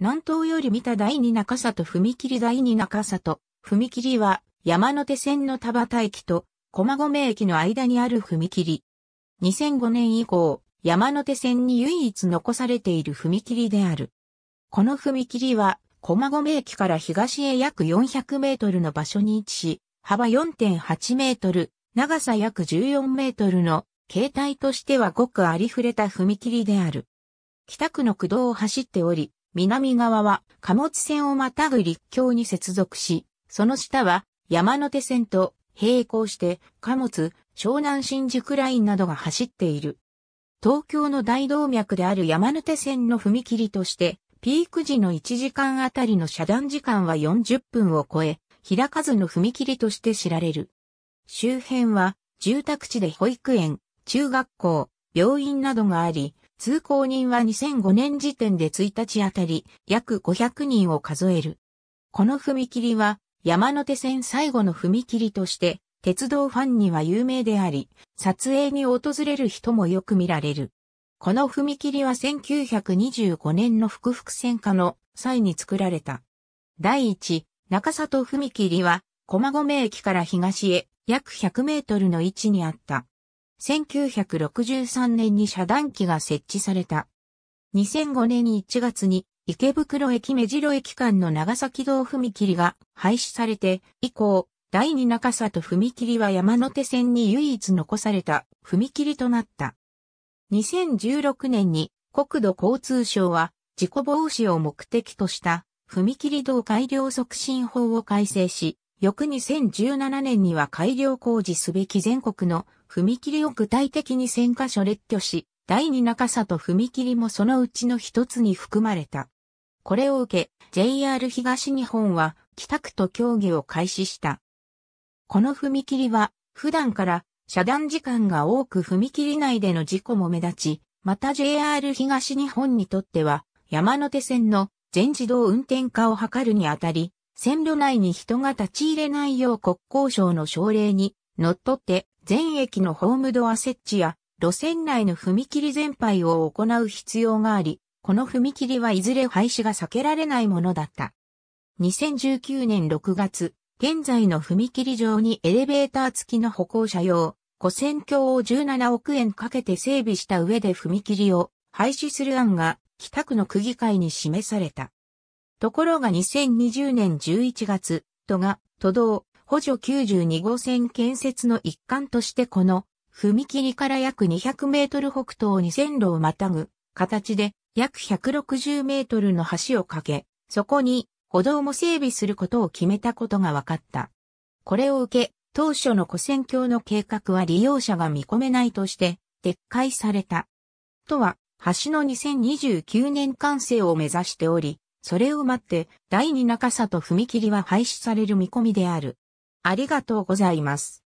南東より見た第二中里踏切第二中里、踏切は山手線の田端駅と駒込駅の間にある踏切。2005年以降、山手線に唯一残されている踏切である。この踏切は、駒込駅から東へ約400メートルの場所に位置し、幅4.8メートル、長さ約14メートルの形態としてはごくありふれた踏切である。北区の駆動を走っており、南側は貨物線をまたぐ陸橋に接続し、その下は山手線と並行して貨物、湘南新宿ラインなどが走っている。東京の大動脈である山手線の踏切として、ピーク時の1時間あたりの遮断時間は40分を超え、開かずの踏切として知られる。周辺は住宅地で保育園、中学校、病院などがあり、通行人は2005年時点で1日あたり約500人を数える。この踏切は山手線最後の踏切として鉄道ファンには有名であり、撮影に訪れる人もよく見られる。この踏切は1925年の福々線化の際に作られた。第一、中里踏切は、駒込駅から東へ約100メートルの位置にあった。1963年に遮断機が設置された。2005年1月に池袋駅目白駅間の長崎道踏切が廃止されて以降、第二中里踏切は山手線に唯一残された踏切となった。2016年に国土交通省は事故防止を目的とした踏切道改良促進法を改正し、翌2017年には改良工事すべき全国の踏切を具体的に1000カ所列挙し、第二中里踏切もそのうちの一つに含まれた。これを受け、JR 東日本は帰宅と協議を開始した。この踏切は普段から遮断時間が多く踏切内での事故も目立ち、また JR 東日本にとっては山手線の全自動運転化を図るにあたり、線路内に人が立ち入れないよう国交省の省令に、のっとって、全駅のホームドア設置や、路線内の踏切全廃を行う必要があり、この踏切はいずれ廃止が避けられないものだった。2019年6月、現在の踏切上にエレベーター付きの歩行者用、古線橋を17億円かけて整備した上で踏切を廃止する案が北区の区議会に示された。ところが2020年11月、都が都道補助92号線建設の一環としてこの踏切から約200メートル北東に線路をまたぐ形で約160メートルの橋を架け、そこに歩道も整備することを決めたことが分かった。これを受け、当初の古戦橋の計画は利用者が見込めないとして撤回された。都は橋の2029年完成を目指しており、それを待って、第二中里踏切は廃止される見込みである。ありがとうございます。